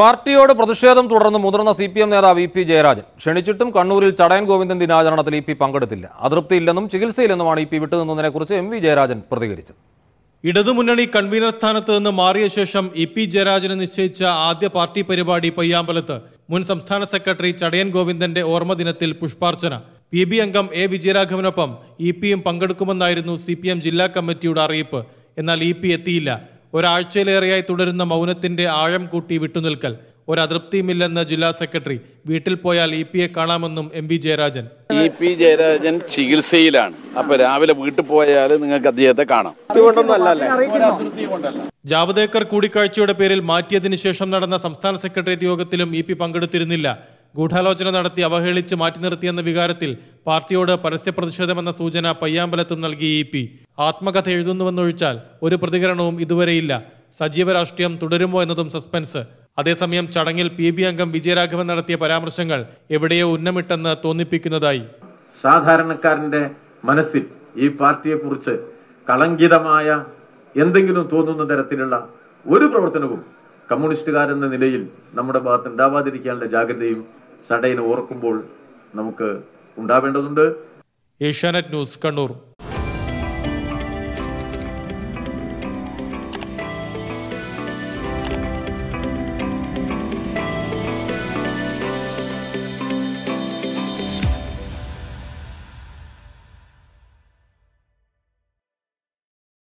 പാർട്ടിയോട് പ്രതിഷേധം തുടർന്ന് മുതിർന്ന സി പി എം നേതാവ് ഇ പി ജയരാജൻ ക്ഷണിച്ചിട്ടും കണ്ണൂരിൽ ചടയൻ ഗോവിന്ദൻ ദിനാചരണത്തിൽ ഇ പി പങ്കെടുത്തില്ല അതൃപ്തിയില്ലെന്നും ചികിത്സയില്ലെന്നുമാണ് ഇ പി വിട്ടുനിന്നതിനെക്കുറിച്ച് എം വി ജയരാജൻ പ്രതികരിച്ചത് ഇടതുമുന്നണി കൺവീനർ സ്ഥാനത്ത് നിന്ന് മാറിയ ശേഷം ഇ പി ജയരാജന് നിശ്ചയിച്ച ആദ്യ പാർട്ടി പരിപാടി പയ്യാമ്പലത്ത് മുൻ സംസ്ഥാന സെക്രട്ടറി ചടയൻ ഗോവിന്ദന്റെ ഓർമ്മദിനത്തിൽ പുഷ്പാർച്ചന പി ബി അംഗം എ വിജയരാഘവനൊപ്പം ഇ പിയും പങ്കെടുക്കുമെന്നായിരുന്നു സി പി എം ജില്ലാ കമ്മിറ്റിയുടെ അറിയിപ്പ് എന്നാൽ ഇ പി എത്തിയില്ല ഒരാഴ്ചയിലേറെയായി തുടരുന്ന മൗനത്തിന്റെ ആഴം കൂട്ടി വിട്ടുനിൽക്കൽ ഒരതൃപ്തിയുമില്ലെന്ന് ജില്ലാ സെക്രട്ടറി വീട്ടിൽ പോയാൽ ഇ എ കാണാമെന്നും M P Jayarajan E P Jayarajan ചികിത്സയിലാണ് അപ്പൊ രാവിലെ വീട്ടിൽ പോയാൽ നിങ്ങൾക്ക് അദ്ദേഹത്തെ കാണാം ജാവദേക്കർ കൂടിക്കാഴ്ചയുടെ പേരിൽ മാറ്റിയതിനു ശേഷം നടന്ന സംസ്ഥാന സെക്രട്ടേറിയറ്റ് യോഗത്തിലും ഇ പി പങ്കെടുത്തിരുന്നില്ല ഗൂഢാലോചന നടത്തി അവഹേളിച്ച് മാറ്റി നിർത്തിയെന്ന വികാരത്തിൽ പാർട്ടിയോട് പരസ്യ പ്രതിഷേധമെന്ന സൂചന പയ്യാമ്പലത്തും നൽകി ഇ പി ആത്മകഥ എഴുതുന്നുവെന്നൊഴിച്ചാൽ ഒരു പ്രതികരണവും ഇതുവരെയില്ല സജീവ രാഷ്ട്രീയം തുടരുമോ എന്നതും സസ്പെൻസ് അതേസമയം ചടങ്ങിൽ പി ബി അംഗം വിജയരാഘവൻ നടത്തിയ പരാമർശങ്ങൾ എവിടെയോ ഉന്നമിട്ടെന്ന് തോന്നിപ്പിക്കുന്നതായി സാധാരണക്കാരന്റെ മനസ്സിൽ ഈ പാർട്ടിയെക്കുറിച്ച് കളങ്കിതമായ എന്തെങ്കിലും തോന്നുന്ന തരത്തിലുള്ള ഒരു പ്രവർത്തനവും എന്ന നിലയിൽ നമ്മുടെ ഭാഗത്ത് ഉണ്ടാവാതിരിക്കാനുള്ള ജാഗ്രതയും സടയിനെ ഓർക്കുമ്പോൾ നമുക്ക് ഉണ്ടാവേണ്ടതുണ്ട് ഏഷ്യാനെറ്റ് ന്യൂസ് കണ്ണൂർ